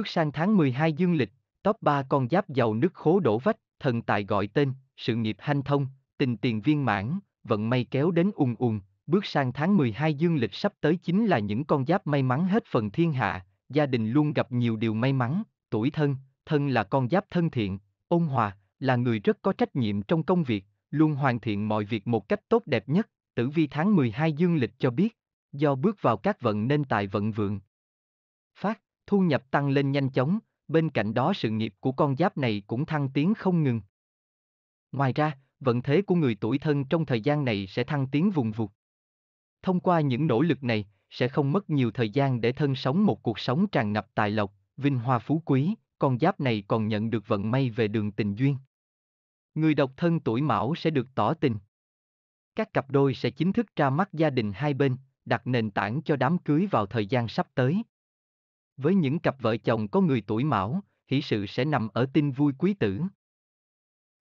Bước sang tháng 12 dương lịch, top 3 con giáp giàu nước khố đổ vách, thần tài gọi tên, sự nghiệp hanh thông, tình tiền viên mãn, vận may kéo đến ùn ùn. Bước sang tháng 12 dương lịch sắp tới chính là những con giáp may mắn hết phần thiên hạ, gia đình luôn gặp nhiều điều may mắn, tuổi thân, thân là con giáp thân thiện, ôn hòa, là người rất có trách nhiệm trong công việc, luôn hoàn thiện mọi việc một cách tốt đẹp nhất, tử vi tháng 12 dương lịch cho biết, do bước vào các vận nên tài vận vượng. Phát thu nhập tăng lên nhanh chóng, bên cạnh đó sự nghiệp của con giáp này cũng thăng tiến không ngừng. Ngoài ra, vận thế của người tuổi thân trong thời gian này sẽ thăng tiến vùng vụt. Thông qua những nỗ lực này, sẽ không mất nhiều thời gian để thân sống một cuộc sống tràn ngập tài lộc, vinh hoa phú quý, con giáp này còn nhận được vận may về đường tình duyên. Người độc thân tuổi mão sẽ được tỏ tình. Các cặp đôi sẽ chính thức ra mắt gia đình hai bên, đặt nền tảng cho đám cưới vào thời gian sắp tới. Với những cặp vợ chồng có người tuổi mão, hỷ sự sẽ nằm ở tin vui quý tử.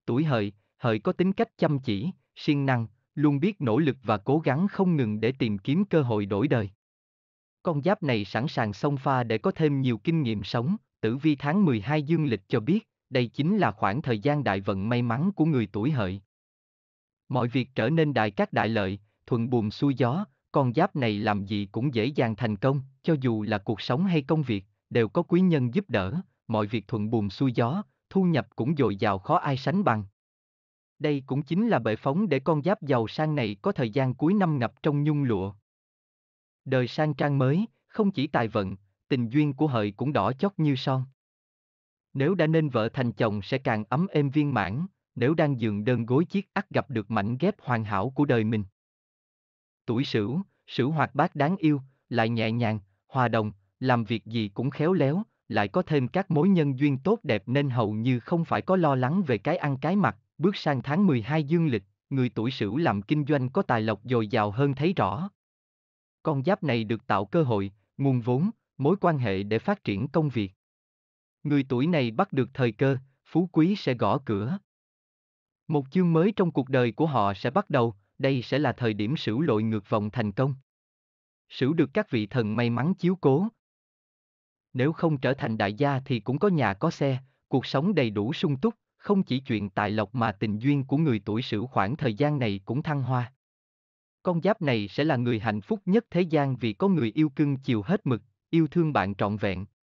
Tuổi hợi, hợi có tính cách chăm chỉ, siêng năng, luôn biết nỗ lực và cố gắng không ngừng để tìm kiếm cơ hội đổi đời. Con giáp này sẵn sàng xông pha để có thêm nhiều kinh nghiệm sống, tử vi tháng 12 dương lịch cho biết, đây chính là khoảng thời gian đại vận may mắn của người tuổi hợi. Mọi việc trở nên đại các đại lợi, thuận buồm xuôi gió, con giáp này làm gì cũng dễ dàng thành công, cho dù là cuộc sống hay công việc, đều có quý nhân giúp đỡ, mọi việc thuận buồm xuôi gió, thu nhập cũng dồi dào khó ai sánh bằng. Đây cũng chính là bệ phóng để con giáp giàu sang này có thời gian cuối năm ngập trong nhung lụa. Đời sang trang mới, không chỉ tài vận, tình duyên của hợi cũng đỏ chót như son. Nếu đã nên vợ thành chồng sẽ càng ấm êm viên mãn, nếu đang giường đơn gối chiếc ắt gặp được mảnh ghép hoàn hảo của đời mình tuổi sửu, sửu hoạt bát đáng yêu, lại nhẹ nhàng, hòa đồng, làm việc gì cũng khéo léo, lại có thêm các mối nhân duyên tốt đẹp nên hầu như không phải có lo lắng về cái ăn cái mặc. Bước sang tháng 12 dương lịch, người tuổi sửu làm kinh doanh có tài lộc dồi dào hơn thấy rõ. Con giáp này được tạo cơ hội, nguồn vốn, mối quan hệ để phát triển công việc. Người tuổi này bắt được thời cơ, phú quý sẽ gõ cửa. Một chương mới trong cuộc đời của họ sẽ bắt đầu, đây sẽ là thời điểm sửu lội ngược vòng thành công. Sửu được các vị thần may mắn chiếu cố. Nếu không trở thành đại gia thì cũng có nhà có xe, cuộc sống đầy đủ sung túc, không chỉ chuyện tài lộc mà tình duyên của người tuổi sửu khoảng thời gian này cũng thăng hoa. Con giáp này sẽ là người hạnh phúc nhất thế gian vì có người yêu cưng chiều hết mực, yêu thương bạn trọn vẹn,